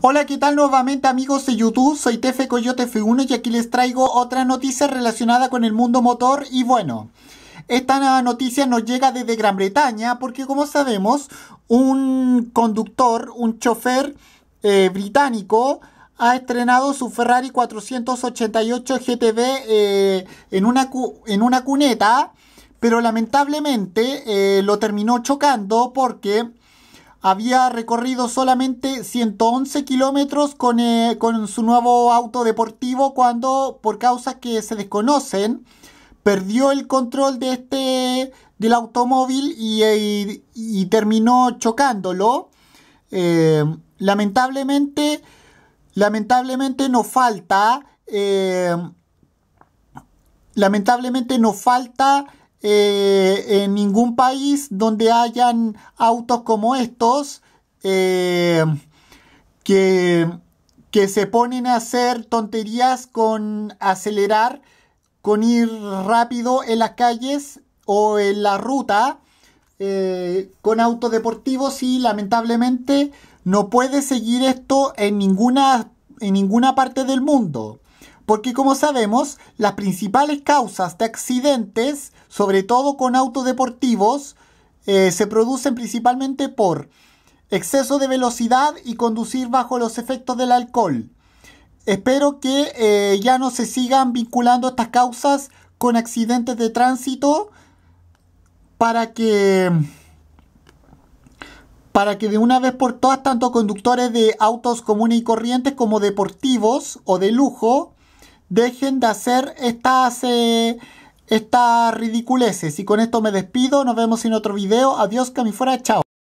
Hola, ¿qué tal nuevamente amigos de YouTube? Soy Tefe Coyote F1 y aquí les traigo otra noticia relacionada con el mundo motor y bueno, esta noticia nos llega desde Gran Bretaña porque como sabemos, un conductor, un chofer eh, británico ha estrenado su Ferrari 488 GTB eh, en, una en una cuneta, pero lamentablemente eh, lo terminó chocando porque había recorrido solamente 111 kilómetros eh, con, su nuevo auto deportivo cuando, por causas que se desconocen, perdió el control de este, del automóvil y, eh, terminó chocándolo. Eh, lamentablemente, lamentablemente nos falta, lamentablemente nos falta eh, en ningún país donde hayan autos como estos eh, que, se ponen a hacer tonterías con acelerar, con ir rápido en las calles o en la ruta eh, con autos deportivos y lamentablemente no puede seguir esto en ninguna, en ninguna parte del mundo porque como sabemos, las principales causas de accidentes, sobre todo con autos deportivos, eh, se producen principalmente por exceso de velocidad y conducir bajo los efectos del alcohol. Espero que eh, ya no se sigan vinculando estas causas con accidentes de tránsito para que para que de una vez por todas tanto conductores de autos comunes y corrientes como deportivos o de lujo Dejen de hacer estas, eh, estas ridiculeces. Y con esto me despido. Nos vemos en otro video. Adiós, que fuera. Chao.